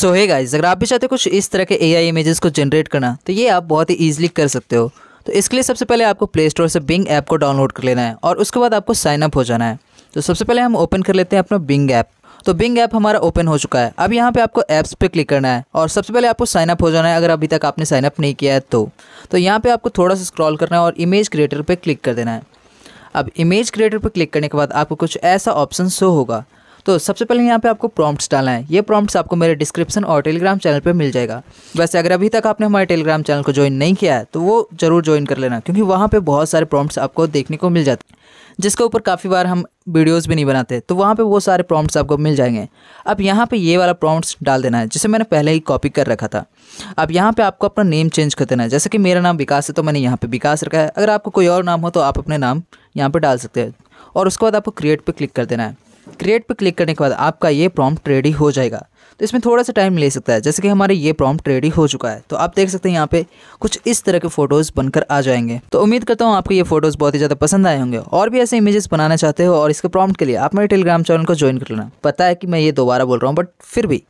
सो है गाइज अगर आप भी चाहते हो कुछ इस तरह के ए आई इमेजेस को जनरेट करना तो ये आप बहुत ही ईजिली कर सकते हो तो इसके लिए सबसे पहले आपको प्ले स्टोर से बिंग ऐप को डाउनलोड कर लेना है और उसके बाद आपको साइन अप हो जाना है तो सबसे पहले हम ओपन कर लेते हैं अपना बिंग ऐप तो बिंग ऐप हमारा ओपन हो चुका है अब यहाँ पे आपको ऐप्स पे क्लिक करना है और सबसे पहले आपको साइन अप हो जाना है अगर अभी तक आपने साइन अप नहीं किया है तो तो यहाँ पे आपको थोड़ा सा स्क्रॉल करना है और इमेज क्रिएटर पे क्लिक कर देना है अब इमेज क्रिएटर पर क्लिक करने के बाद आपको कुछ ऐसा ऑप्शन शो होगा तो सबसे पहले यहाँ पे आपको प्रॉम्प्ट्स डालना है ये प्रॉम्प्ट्स आपको मेरे डिस्क्रिप्शन और टेलीग्राम चैनल पर मिल जाएगा वैसे अगर अभी तक आपने हमारे टेलीग्राम चैनल को ज्वाइन नहीं किया है तो वो जरूर ज्वाइन कर लेना क्योंकि वहाँ पर बहुत सारे प्रॉम्प्ट्स आपको देखने को मिल जाते हैं जिसके ऊपर काफ़ी बार हम वीडियोस भी नहीं बनाते तो वहाँ पे वो सारे प्रॉम्प्ट्स आपको मिल जाएंगे अब यहाँ पे ये वाला प्रॉम्प्ट्स डाल देना है जिसे मैंने पहले ही कॉपी कर रखा था अब यहाँ पे आपको अपना नेम चेंज कर देना है जैसे कि मेरा नाम विकास है तो मैंने यहाँ पे विकास रखा है अगर आपको कोई और नाम हो तो आप अपने नाम यहाँ पर डाल सकते हैं और उसके बाद आपको क्रिएट पर क्लिक कर देना है क्रिएट पर क्लिक करने के बाद आपका ये प्रॉम्प्ट रेडी हो जाएगा तो इसमें थोड़ा सा टाइम ले सकता है जैसे कि हमारे ये प्रॉम्प्ट रेडी हो चुका है तो आप देख सकते हैं यहाँ पे कुछ इस तरह के फोटोज़ बनकर आ जाएंगे तो उम्मीद करता हूँ आपको ये फोटोज़ बहुत ही ज़्यादा पसंद आए होंगे और भी ऐसे इमेजेस बनाना चाहते हो और इसके प्रॉम्प्ट के लिए आप मेरे टेलीग्राम चैनल को ज्वाइन कर लेना पता है कि मैं ये दोबारा बोल रहा हूँ बट फिर भी